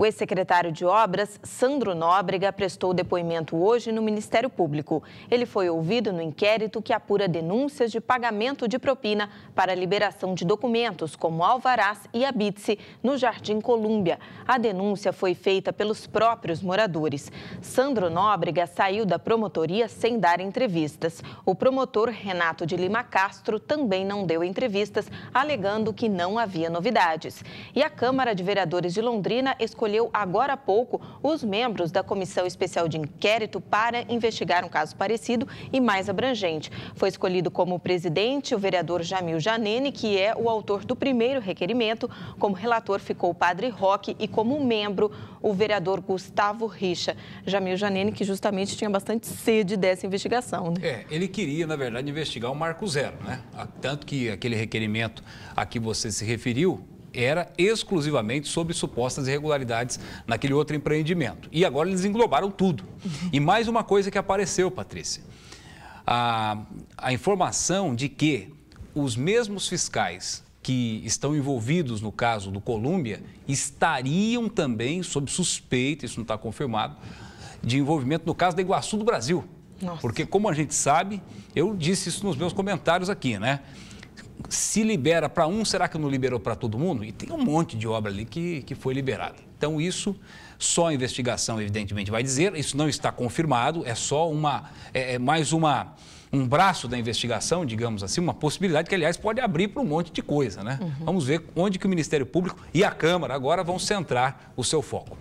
O ex-secretário de Obras, Sandro Nóbrega, prestou depoimento hoje no Ministério Público. Ele foi ouvido no inquérito que apura denúncias de pagamento de propina para liberação de documentos como Alvarás e Abitse no Jardim Colúmbia. A denúncia foi feita pelos próprios moradores. Sandro Nóbrega saiu da promotoria sem dar entrevistas. O promotor Renato de Lima Castro também não deu entrevistas, alegando que não havia novidades. E a Câmara de Vereadores de Londrina escolheu escolheu agora há pouco os membros da Comissão Especial de Inquérito para investigar um caso parecido e mais abrangente. Foi escolhido como presidente o vereador Jamil Janene, que é o autor do primeiro requerimento. Como relator ficou o padre Roque e como membro o vereador Gustavo Richa. Jamil Janene, que justamente tinha bastante sede dessa investigação. Né? É, ele queria, na verdade, investigar o Marco Zero, né? Tanto que aquele requerimento a que você se referiu, era exclusivamente sobre supostas irregularidades naquele outro empreendimento. E agora eles englobaram tudo. E mais uma coisa que apareceu, Patrícia: a, a informação de que os mesmos fiscais que estão envolvidos no caso do Colômbia estariam também sob suspeita, isso não está confirmado, de envolvimento no caso da Iguaçu do Brasil. Nossa. Porque, como a gente sabe, eu disse isso nos meus comentários aqui, né? se libera para um, será que não liberou para todo mundo? E tem um monte de obra ali que, que foi liberada. Então, isso só a investigação, evidentemente, vai dizer, isso não está confirmado, é só uma, é, é mais uma, um braço da investigação, digamos assim, uma possibilidade que, aliás, pode abrir para um monte de coisa, né? Uhum. Vamos ver onde que o Ministério Público e a Câmara agora vão centrar o seu foco.